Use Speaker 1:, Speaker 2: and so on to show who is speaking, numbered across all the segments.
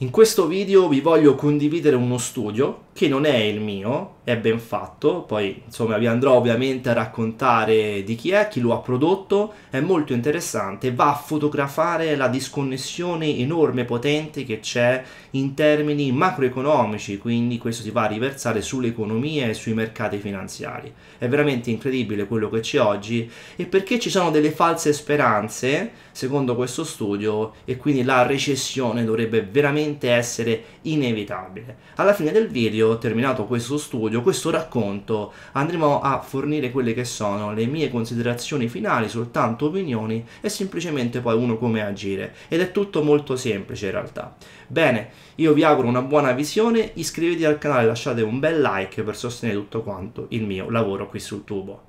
Speaker 1: In questo video vi voglio condividere uno studio che non è il mio, è ben fatto, poi insomma vi andrò ovviamente a raccontare di chi è, chi lo ha prodotto, è molto interessante, va a fotografare la disconnessione enorme e potente che c'è in termini macroeconomici, quindi questo si va a riversare sull'economia e sui mercati finanziari. È veramente incredibile quello che c'è oggi e perché ci sono delle false speranze, secondo questo studio, e quindi la recessione dovrebbe veramente veramente essere inevitabile. Alla fine del video, terminato questo studio, questo racconto, andremo a fornire quelle che sono le mie considerazioni finali, soltanto opinioni e semplicemente poi uno come agire. Ed è tutto molto semplice in realtà. Bene, io vi auguro una buona visione, iscrivetevi al canale, e lasciate un bel like per sostenere tutto quanto il mio lavoro qui sul tubo.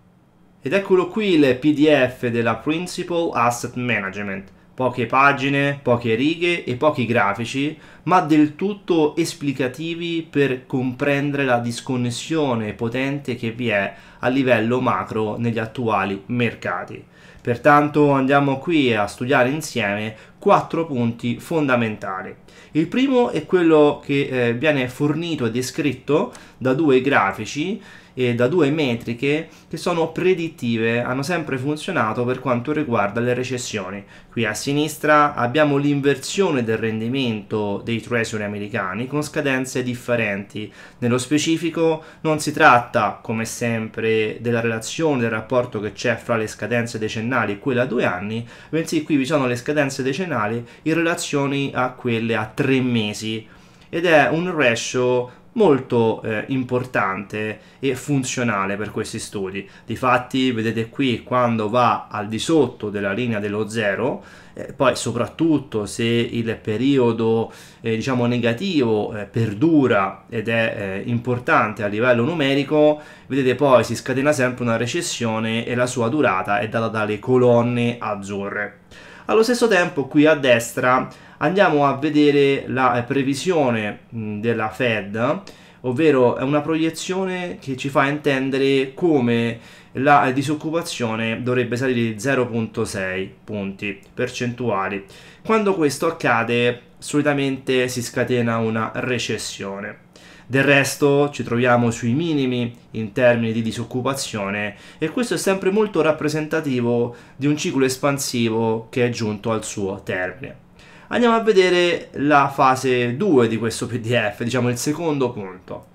Speaker 1: Ed eccolo qui il PDF della Principal Asset Management poche pagine, poche righe e pochi grafici, ma del tutto esplicativi per comprendere la disconnessione potente che vi è a livello macro negli attuali mercati. Pertanto andiamo qui a studiare insieme quattro punti fondamentali. Il primo è quello che eh, viene fornito e descritto da due grafici e da due metriche che sono predittive, hanno sempre funzionato per quanto riguarda le recessioni. Qui a sinistra abbiamo l'inversione del rendimento dei treasury americani con scadenze differenti. Nello specifico non si tratta, come sempre, della relazione, del rapporto che c'è fra le scadenze decennali e quella a due anni, bensì qui vi sono le scadenze decennali in relazione a quelle a tre mesi ed è un ratio molto eh, importante e funzionale per questi studi. Difatti, vedete qui quando va al di sotto della linea dello zero, eh, poi soprattutto se il periodo eh, diciamo negativo eh, perdura ed è eh, importante a livello numerico, vedete poi si scatena sempre una recessione e la sua durata è data dalle colonne azzurre. Allo stesso tempo qui a destra andiamo a vedere la eh, previsione della Fed, ovvero è una proiezione che ci fa intendere come la eh, disoccupazione dovrebbe salire di 0.6 punti percentuali. Quando questo accade solitamente si scatena una recessione. Del resto ci troviamo sui minimi in termini di disoccupazione e questo è sempre molto rappresentativo di un ciclo espansivo che è giunto al suo termine andiamo a vedere la fase 2 di questo PDF, diciamo il secondo punto.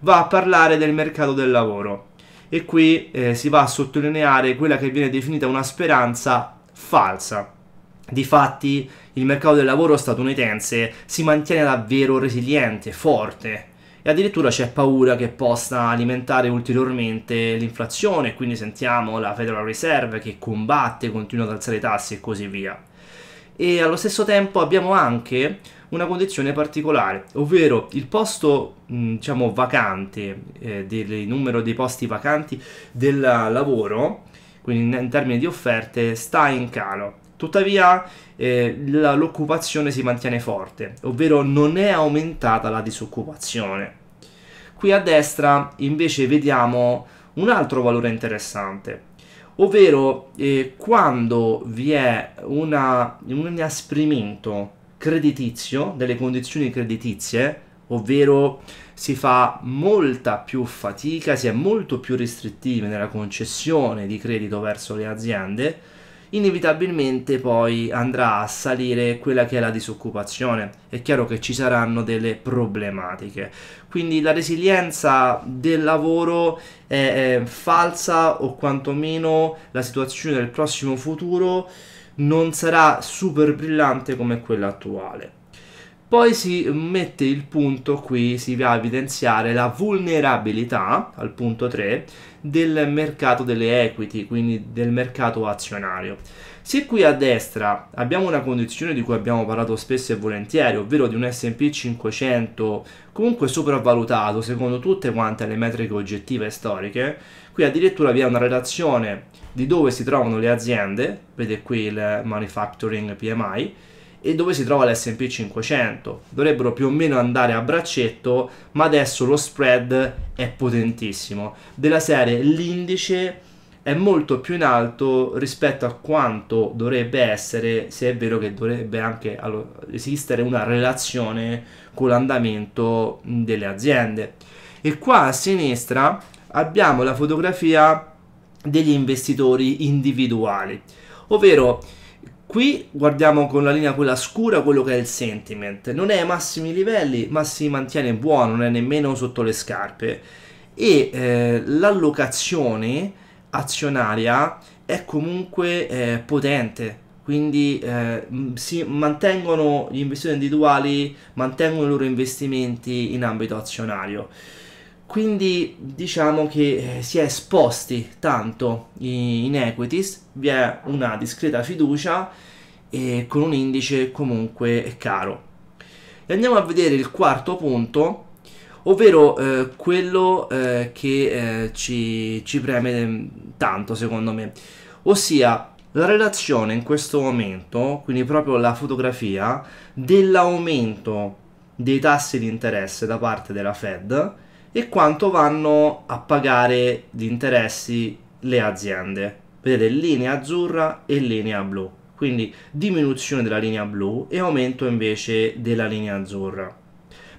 Speaker 1: Va a parlare del mercato del lavoro e qui eh, si va a sottolineare quella che viene definita una speranza falsa. Difatti il mercato del lavoro statunitense si mantiene davvero resiliente, forte e addirittura c'è paura che possa alimentare ulteriormente l'inflazione, quindi sentiamo la Federal Reserve che combatte, continua ad alzare i tassi e così via e allo stesso tempo abbiamo anche una condizione particolare, ovvero il posto diciamo vacante, eh, del numero dei posti vacanti del lavoro, quindi in, in termini di offerte, sta in calo. Tuttavia eh, l'occupazione si mantiene forte, ovvero non è aumentata la disoccupazione. Qui a destra invece vediamo un altro valore interessante, ovvero eh, quando vi è una, un inasprimento creditizio delle condizioni creditizie, ovvero si fa molta più fatica, si è molto più restrittivi nella concessione di credito verso le aziende, inevitabilmente poi andrà a salire quella che è la disoccupazione. È chiaro che ci saranno delle problematiche. Quindi la resilienza del lavoro è, è falsa o quantomeno la situazione del prossimo futuro non sarà super brillante come quella attuale. Poi si mette il punto qui, si va a evidenziare la vulnerabilità, al punto 3, del mercato delle equity, quindi del mercato azionario. Se qui a destra abbiamo una condizione di cui abbiamo parlato spesso e volentieri, ovvero di un SP 500 comunque sopravvalutato secondo tutte quante le metriche oggettive e storiche, qui addirittura vi è una relazione di dove si trovano le aziende, vedete qui il manufacturing PMI, e dove si trova l'SP 500. Dovrebbero più o meno andare a braccetto, ma adesso lo spread è potentissimo. Della serie l'indice è molto più in alto rispetto a quanto dovrebbe essere, se è vero che dovrebbe anche esistere una relazione con l'andamento delle aziende. E qua a sinistra abbiamo la fotografia degli investitori individuali, ovvero Qui guardiamo con la linea quella scura quello che è il sentiment. Non è ai massimi livelli, ma si mantiene buono, non è nemmeno sotto le scarpe. E eh, l'allocazione azionaria è comunque eh, potente. Quindi eh, si mantengono gli investitori individuali, mantengono i loro investimenti in ambito azionario quindi diciamo che eh, si è esposti tanto in equities, vi è una discreta fiducia e con un indice comunque caro. E andiamo a vedere il quarto punto, ovvero eh, quello eh, che eh, ci, ci preme ehm, tanto secondo me, ossia la relazione in questo momento, quindi proprio la fotografia, dell'aumento dei tassi di interesse da parte della Fed e quanto vanno a pagare di interessi le aziende. Vedete linea azzurra e linea blu, quindi diminuzione della linea blu e aumento invece della linea azzurra.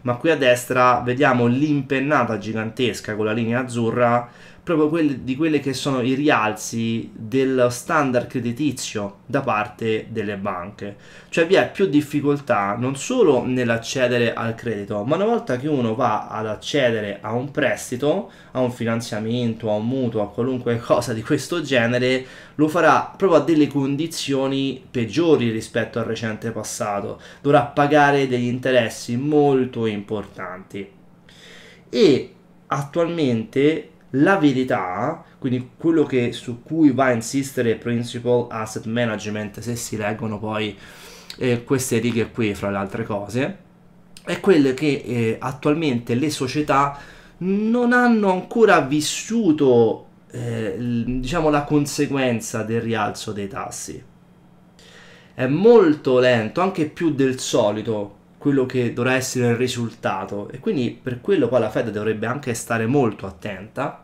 Speaker 1: Ma qui a destra vediamo l'impennata gigantesca con la linea azzurra proprio quelli, di quelli che sono i rialzi del standard creditizio da parte delle banche. Cioè vi è più difficoltà non solo nell'accedere al credito, ma una volta che uno va ad accedere a un prestito, a un finanziamento, a un mutuo, a qualunque cosa di questo genere, lo farà proprio a delle condizioni peggiori rispetto al recente passato. Dovrà pagare degli interessi molto importanti. E attualmente la verità, quindi quello che, su cui va a insistere Principal Asset Management, se si leggono poi eh, queste righe qui, fra le altre cose, è quello che eh, attualmente le società non hanno ancora vissuto eh, diciamo la conseguenza del rialzo dei tassi. È molto lento, anche più del solito, quello che dovrà essere il risultato e quindi per quello qua la Fed dovrebbe anche stare molto attenta,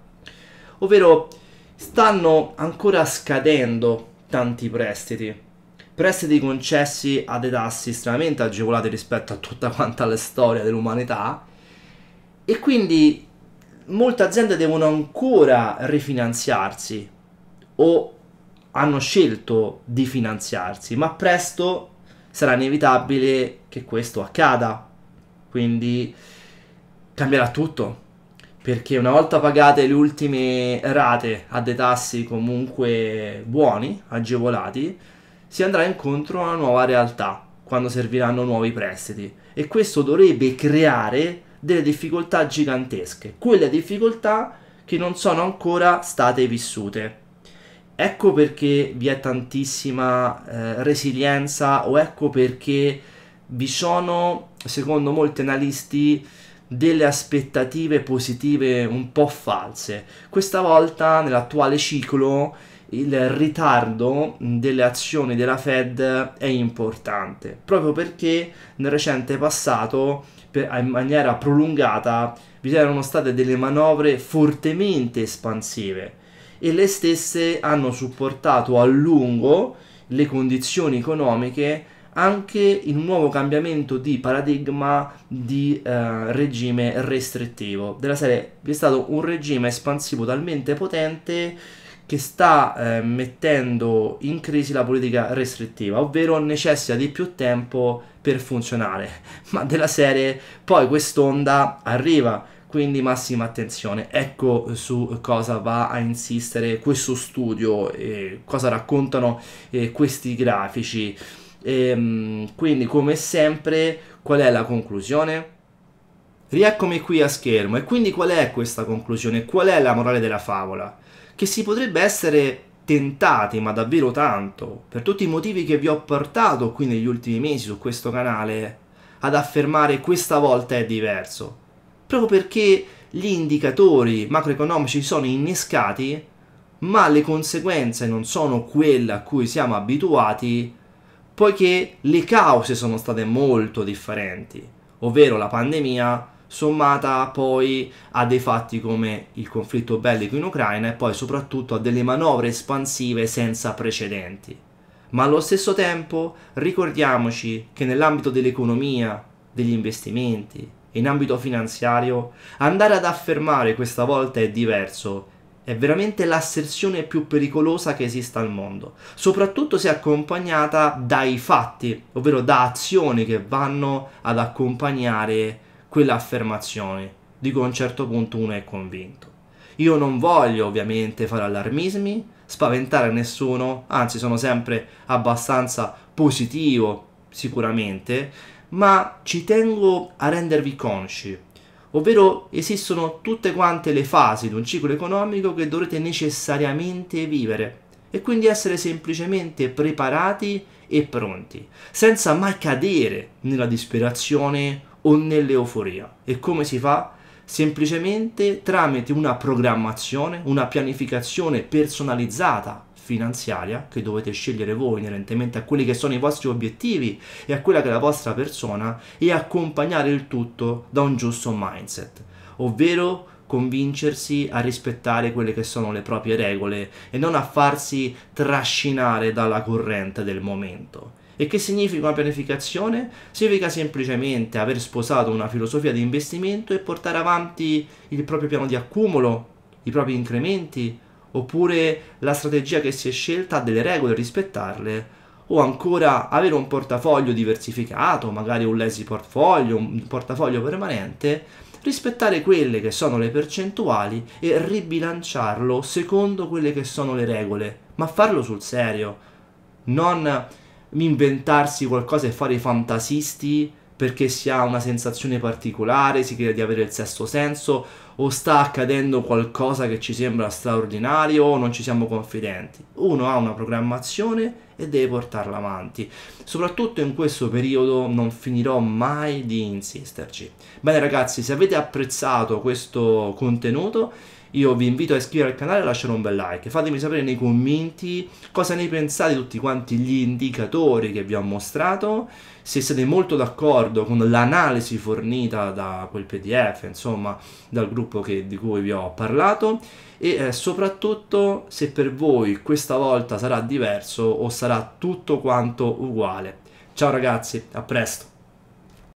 Speaker 1: ovvero stanno ancora scadendo tanti prestiti, prestiti concessi a dei tassi estremamente agevolati rispetto a tutta quanta la storia dell'umanità e quindi molte aziende devono ancora rifinanziarsi o hanno scelto di finanziarsi, ma presto sarà inevitabile che questo accada. Quindi cambierà tutto. Perché una volta pagate le ultime rate a dei tassi comunque buoni, agevolati, si andrà incontro a una nuova realtà quando serviranno nuovi prestiti. E questo dovrebbe creare delle difficoltà gigantesche, quelle difficoltà che non sono ancora state vissute. Ecco perché vi è tantissima eh, resilienza o ecco perché vi sono, secondo molti analisti, delle aspettative positive un po' false. Questa volta, nell'attuale ciclo, il ritardo delle azioni della Fed è importante, proprio perché nel recente passato, in maniera prolungata, vi erano state delle manovre fortemente espansive e le stesse hanno supportato a lungo le condizioni economiche anche in un nuovo cambiamento di paradigma di eh, regime restrittivo. Della serie vi è stato un regime espansivo talmente potente che sta eh, mettendo in crisi la politica restrittiva, ovvero necessita di più tempo per funzionare. Ma della serie poi quest'onda arriva, quindi massima attenzione. Ecco su cosa va a insistere questo studio, eh, cosa raccontano eh, questi grafici. E, ehm, quindi come sempre qual è la conclusione? Rieccomi qui a schermo e quindi qual è questa conclusione? Qual è la morale della favola? Che si potrebbe essere tentati, ma davvero tanto, per tutti i motivi che vi ho portato qui negli ultimi mesi su questo canale, ad affermare questa volta è diverso, proprio perché gli indicatori macroeconomici sono innescati, ma le conseguenze non sono quelle a cui siamo abituati poiché le cause sono state molto differenti, ovvero la pandemia sommata poi a dei fatti come il conflitto bellico in Ucraina e poi soprattutto a delle manovre espansive senza precedenti. Ma allo stesso tempo ricordiamoci che nell'ambito dell'economia, degli investimenti, in ambito finanziario, andare ad affermare questa volta è diverso è veramente l'asserzione più pericolosa che esista al mondo, soprattutto se accompagnata dai fatti, ovvero da azioni che vanno ad accompagnare quell'affermazione di cui a un certo punto uno è convinto. Io non voglio ovviamente fare allarmismi, spaventare nessuno, anzi sono sempre abbastanza positivo sicuramente, ma ci tengo a rendervi consci ovvero esistono tutte quante le fasi di un ciclo economico che dovrete necessariamente vivere e quindi essere semplicemente preparati e pronti, senza mai cadere nella disperazione o nell'euforia. E come si fa? Semplicemente tramite una programmazione, una pianificazione personalizzata finanziaria che dovete scegliere voi inerentemente a quelli che sono i vostri obiettivi e a quella che è la vostra persona e accompagnare il tutto da un giusto mindset, ovvero convincersi a rispettare quelle che sono le proprie regole e non a farsi trascinare dalla corrente del momento. E che significa una pianificazione? Significa semplicemente aver sposato una filosofia di investimento e portare avanti il proprio piano di accumulo, i propri incrementi, oppure la strategia che si è scelta, ha delle regole, rispettarle, o ancora avere un portafoglio diversificato, magari un lazy portfolio, un portafoglio permanente, rispettare quelle che sono le percentuali e ribilanciarlo secondo quelle che sono le regole, ma farlo sul serio, non inventarsi qualcosa e fare i fantasisti perché si ha una sensazione particolare, si crede di avere il sesto senso o sta accadendo qualcosa che ci sembra straordinario o non ci siamo confidenti. Uno ha una programmazione e deve portarla avanti. Soprattutto in questo periodo non finirò mai di insisterci. Bene ragazzi, se avete apprezzato questo contenuto io vi invito a iscrivervi al canale e lasciare un bel like. Fatemi sapere nei commenti cosa ne pensate di tutti quanti gli indicatori che vi ho mostrato. Se siete molto d'accordo con l'analisi fornita da quel PDF, insomma, dal gruppo che, di cui vi ho parlato. E eh, soprattutto se per voi questa volta sarà diverso o sarà tutto quanto uguale. Ciao ragazzi, a presto!